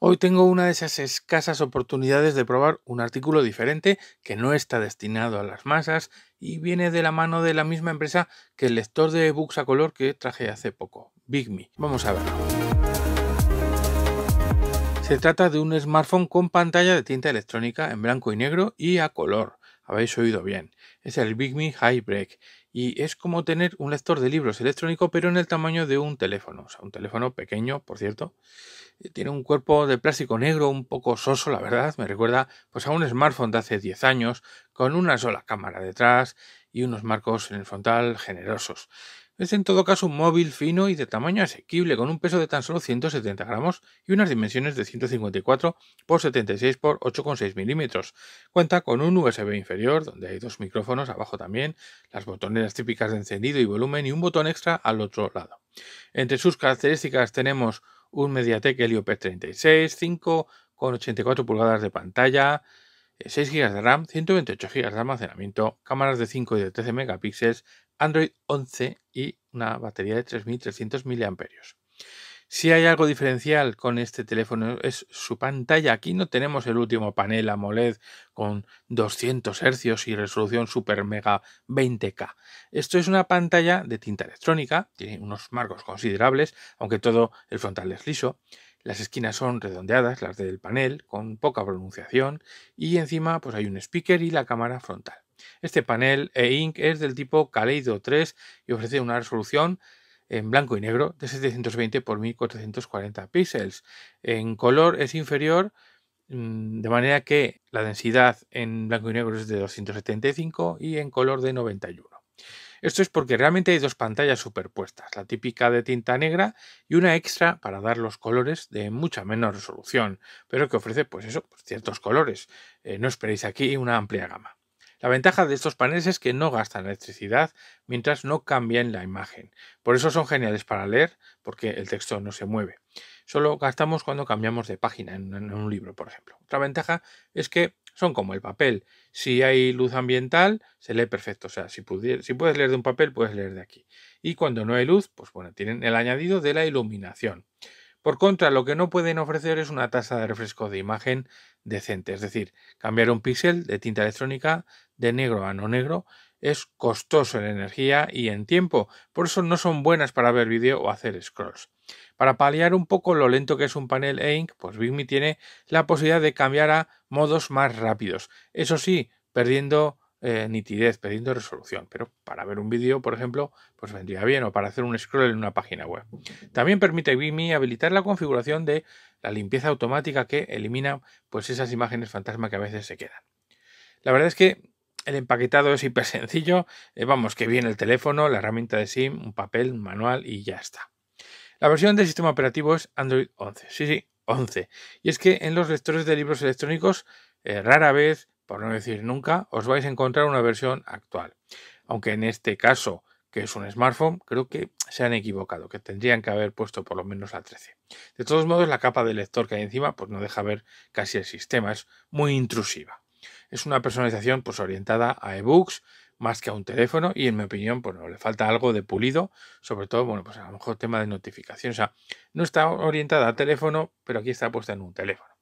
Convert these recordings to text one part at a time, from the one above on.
Hoy tengo una de esas escasas oportunidades de probar un artículo diferente que no está destinado a las masas y viene de la mano de la misma empresa que el lector de books a color que traje hace poco, BigMe. Vamos a verlo. Se trata de un smartphone con pantalla de tinta electrónica en blanco y negro y a color. Habéis oído bien. Es el BigMe High Break y es como tener un lector de libros electrónico pero en el tamaño de un teléfono, o sea, un teléfono pequeño, por cierto. Eh, tiene un cuerpo de plástico negro un poco soso, la verdad, me recuerda pues a un smartphone de hace 10 años, con una sola cámara detrás y unos marcos en el frontal generosos. Es en todo caso un móvil fino y de tamaño asequible, con un peso de tan solo 170 gramos y unas dimensiones de 154 x 76 x 8,6 milímetros. Cuenta con un USB inferior, donde hay dos micrófonos abajo también, las botoneras típicas de encendido y volumen y un botón extra al otro lado. Entre sus características tenemos un Mediatek Helio-P 36, 5 con 84 pulgadas de pantalla, 6 eh, GB de RAM, 128 GB de almacenamiento, cámaras de 5 y de 13 megapíxeles, Android 11 y una batería de 3.300 mAh. Si hay algo diferencial con este teléfono es su pantalla. Aquí no tenemos el último panel AMOLED con 200 Hz y resolución super mega 20K. Esto es una pantalla de tinta electrónica, tiene unos marcos considerables, aunque todo el frontal es liso. Las esquinas son redondeadas, las del panel, con poca pronunciación, y encima pues hay un speaker y la cámara frontal. Este panel E-Ink es del tipo Kaleido 3 y ofrece una resolución en blanco y negro de 720 por 1440 píxeles. En color es inferior, mm, de manera que la densidad en blanco y negro es de 275 y en color de 91. Esto es porque realmente hay dos pantallas superpuestas, la típica de tinta negra y una extra para dar los colores de mucha menor resolución, pero que ofrece pues eso, pues ciertos colores. Eh, no esperéis aquí una amplia gama. La ventaja de estos paneles es que no gastan electricidad mientras no cambien la imagen. Por eso son geniales para leer, porque el texto no se mueve. Solo gastamos cuando cambiamos de página en un libro, por ejemplo. Otra ventaja es que son como el papel. Si hay luz ambiental, se lee perfecto. O sea, si, si puedes leer de un papel, puedes leer de aquí. Y cuando no hay luz, pues bueno, tienen el añadido de la iluminación. Por contra, lo que no pueden ofrecer es una tasa de refresco de imagen decente, es decir, cambiar un píxel de tinta electrónica de negro a no negro es costoso en energía y en tiempo, por eso no son buenas para ver vídeo o hacer scrolls. Para paliar un poco lo lento que es un panel e Ink, pues BigMe tiene la posibilidad de cambiar a modos más rápidos, eso sí, perdiendo eh, nitidez, perdiendo resolución, pero para ver un vídeo, por ejemplo, pues vendría bien o para hacer un scroll en una página web. También permite IBMI habilitar la configuración de la limpieza automática que elimina pues esas imágenes fantasma que a veces se quedan. La verdad es que el empaquetado es hiper sencillo, eh, vamos, que viene el teléfono, la herramienta de SIM, un papel, manual y ya está. La versión del sistema operativo es Android 11, sí, sí, 11. Y es que en los lectores de libros electrónicos eh, rara vez por no decir nunca, os vais a encontrar una versión actual. Aunque en este caso, que es un smartphone, creo que se han equivocado, que tendrían que haber puesto por lo menos la 13. De todos modos, la capa de lector que hay encima pues no deja ver casi el sistema, es muy intrusiva. Es una personalización pues orientada a ebooks más que a un teléfono y en mi opinión pues no, le falta algo de pulido, sobre todo bueno, pues a lo mejor tema de notificación. o sea, no está orientada a teléfono, pero aquí está puesta en un teléfono.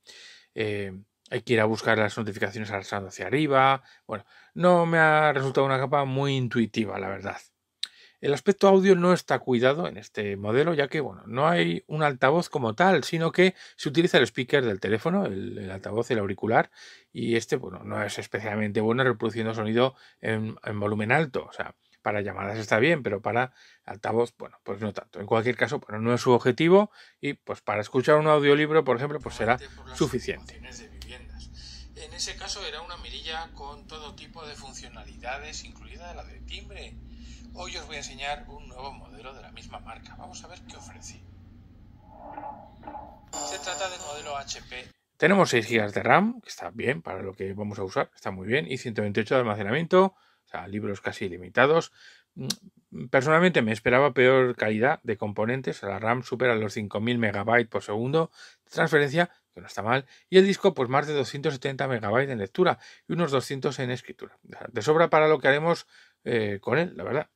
Eh, hay que ir a buscar las notificaciones alzando hacia arriba. Bueno, no me ha resultado una capa muy intuitiva, la verdad. El aspecto audio no está cuidado en este modelo, ya que bueno, no hay un altavoz como tal, sino que se utiliza el speaker del teléfono, el, altavoz, el auricular, y este bueno, no es especialmente bueno reproduciendo sonido en, en, volumen alto. O sea, para llamadas está bien, pero para altavoz, bueno, pues no tanto. En cualquier caso, bueno, no es su objetivo, y pues para escuchar un audiolibro, por ejemplo, pues será suficiente ese caso era una mirilla con todo tipo de funcionalidades, incluida la de timbre. Hoy os voy a enseñar un nuevo modelo de la misma marca. Vamos a ver qué ofrece. Se trata del modelo HP. Tenemos 6 GB de RAM, que está bien para lo que vamos a usar, está muy bien, y 128 de almacenamiento, o sea, libros casi ilimitados. Mm, personalmente me esperaba peor calidad de componentes, la RAM supera los 5000 MB por segundo de transferencia, que no está mal, y el disco pues más de 270 megabytes en lectura y unos 200 en escritura. De sobra para lo que haremos eh, con él, la verdad.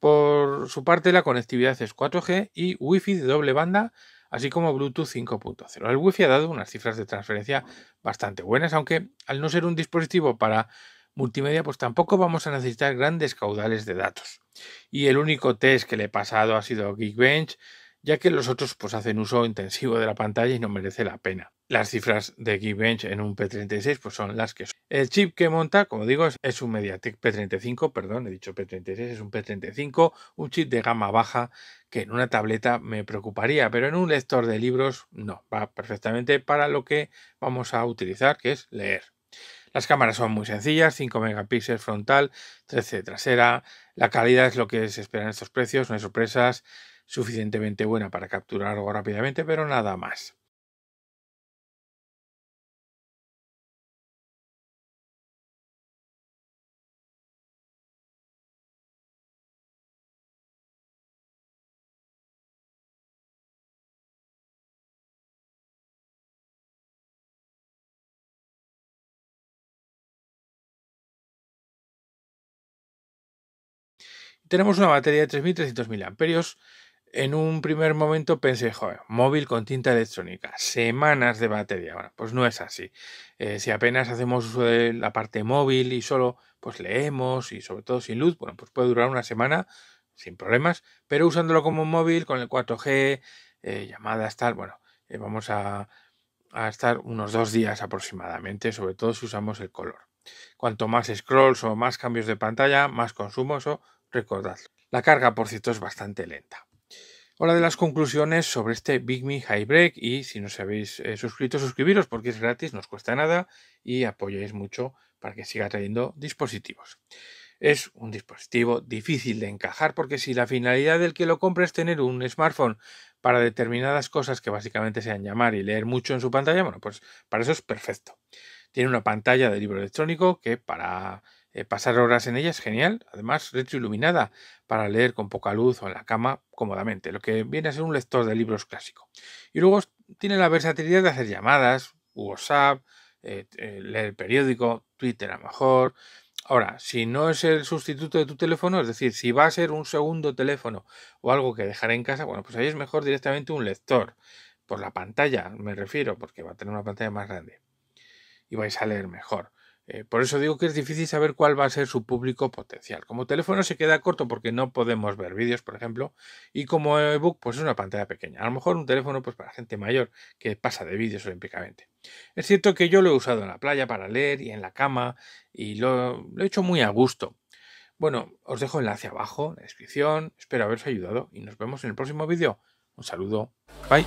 Por su parte, la conectividad es 4G y Wi-Fi de doble banda, así como Bluetooth 5.0. El Wi-Fi ha dado unas cifras de transferencia bastante buenas, aunque al no ser un dispositivo para multimedia, pues tampoco vamos a necesitar grandes caudales de datos. Y el único test que le he pasado ha sido Geekbench, ya que los otros pues hacen uso intensivo de la pantalla y no merece la pena. Las cifras de Geekbench en un P36 pues son las que son. El chip que monta, como digo, es, un MediaTek P35, perdón, he dicho P36, es un P35, un chip de gama baja que en una tableta me preocuparía, pero en un lector de libros no, va perfectamente para lo que vamos a utilizar, que es leer. Las cámaras son muy sencillas, 5 megapíxeles frontal, 13 trasera. La calidad es lo que se espera en estos precios, no hay sorpresas suficientemente buena para capturar algo rápidamente, pero nada más. tenemos una batería de 3.300 mAh en un primer momento pensé, joder, móvil con tinta electrónica, semanas de batería. Bueno, pues no es así. Eh, si apenas hacemos uso de la parte móvil y solo pues leemos y sobre todo sin luz, bueno, pues puede durar una semana sin problemas, pero usándolo como un móvil con el 4G, eh, llamadas, tal, bueno, eh, vamos a, a estar unos dos días aproximadamente, sobre todo si usamos el color. Cuanto más scrolls o más cambios de pantalla, más consumo, eso recordadlo. La carga, por cierto, es bastante lenta. Hola de las conclusiones sobre este Big Me High Break y si no os habéis eh, suscrito, suscribiros porque es gratis, no os cuesta nada y apoyáis mucho para que siga trayendo dispositivos. Es un dispositivo difícil de encajar porque si la finalidad del que lo compra es tener un smartphone para determinadas cosas que básicamente sean llamar y leer mucho en su pantalla, bueno, pues para eso es perfecto. Tiene una pantalla de libro electrónico que para eh, pasar horas en ella es genial, además retroiluminada, para leer con poca luz o en la cama cómodamente, lo que viene a ser un lector de libros clásico. Y luego tiene la versatilidad de hacer llamadas, WhatsApp, eh, eh, leer el periódico, Twitter a lo mejor. Ahora, si no es el sustituto de tu teléfono, es decir, si va a ser un segundo teléfono o algo que dejar en casa, bueno, pues ahí es mejor directamente un lector. Por la pantalla, me refiero, porque va a tener una pantalla más grande. Y vais a leer mejor. Eh, por eso digo que es difícil saber cuál va a ser su público potencial. Como teléfono se queda corto porque no podemos ver vídeos, por ejemplo, y como ebook, pues es una pantalla pequeña. A lo mejor un teléfono, pues para gente mayor que pasa de vídeos olímpicamente. Es cierto que yo lo he usado en la playa para leer y en la cama y lo, he hecho muy a gusto. Bueno, os dejo enlace abajo en la descripción. Espero haberos ayudado y nos vemos en el próximo vídeo. Un saludo. Bye.